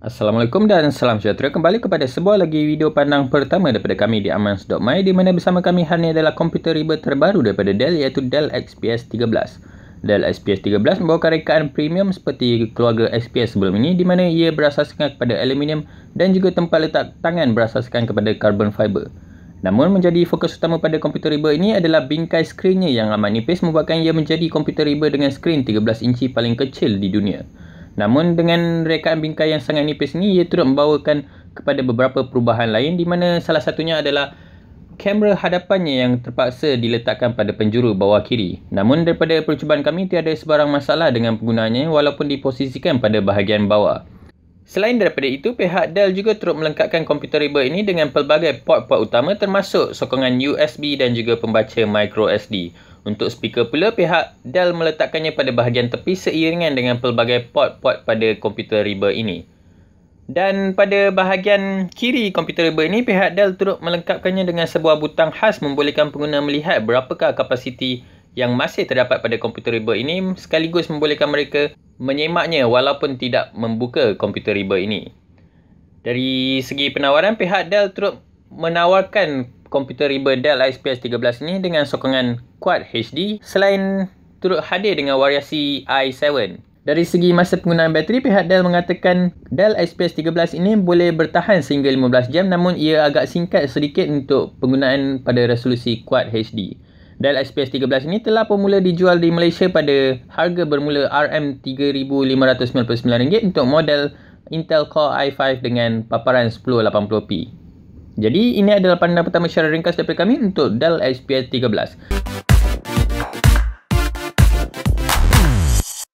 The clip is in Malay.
Assalamualaikum dan salam sejahtera kembali kepada sebuah lagi video pandang pertama daripada kami di amans.my di mana bersama kami hari ini adalah komputer riba terbaru daripada Dell iaitu Dell XPS 13. Dell XPS 13 membawa rekaan premium seperti keluarga XPS sebelum ini di mana ia berasaskan kepada aluminium dan juga tempat letak tangan berasaskan kepada carbon fiber. Namun menjadi fokus utama pada komputer riba ini adalah bingkai skrinnya yang amat nipis membuatkan ia menjadi komputer riba dengan skrin 13 inci paling kecil di dunia. Namun dengan rekaan bingkai yang sangat nipis ni ia turut membawakan kepada beberapa perubahan lain di mana salah satunya adalah kamera hadapannya yang terpaksa diletakkan pada penjuru bawah kiri. Namun daripada percubaan kami tiada sebarang masalah dengan penggunaannya walaupun diposisikan pada bahagian bawah. Selain daripada itu, pihak Dell juga turut melengkapkan komputer riba ini dengan pelbagai port-port utama termasuk sokongan USB dan juga pembaca microSD. SD. Untuk speaker pula, pihak Dell meletakkannya pada bahagian tepi seiringan dengan pelbagai port-port pada komputer riba ini. Dan pada bahagian kiri komputer riba ini, pihak Dell turut melengkapkannya dengan sebuah butang khas membolehkan pengguna melihat berapakah kapasiti yang masih terdapat pada komputer riba ini sekaligus membolehkan mereka menyemaknya walaupun tidak membuka komputer riba ini. Dari segi penawaran, pihak Dell turut menawarkan komputer riba Dell XPS 13 ni dengan sokongan Quad HD selain turut hadir dengan variasi i7. Dari segi masa penggunaan bateri, pihak Dell mengatakan Dell XPS 13 ini boleh bertahan sehingga 15 jam namun ia agak singkat sedikit untuk penggunaan pada resolusi Quad HD. Dell XPS 13 ini telah pun mula dijual di Malaysia pada harga bermula RM3,599 untuk model Intel Core i5 dengan paparan 1080p. Jadi ini adalah pandangan pertama secara ringkas daripada kami untuk Dell SPS 13.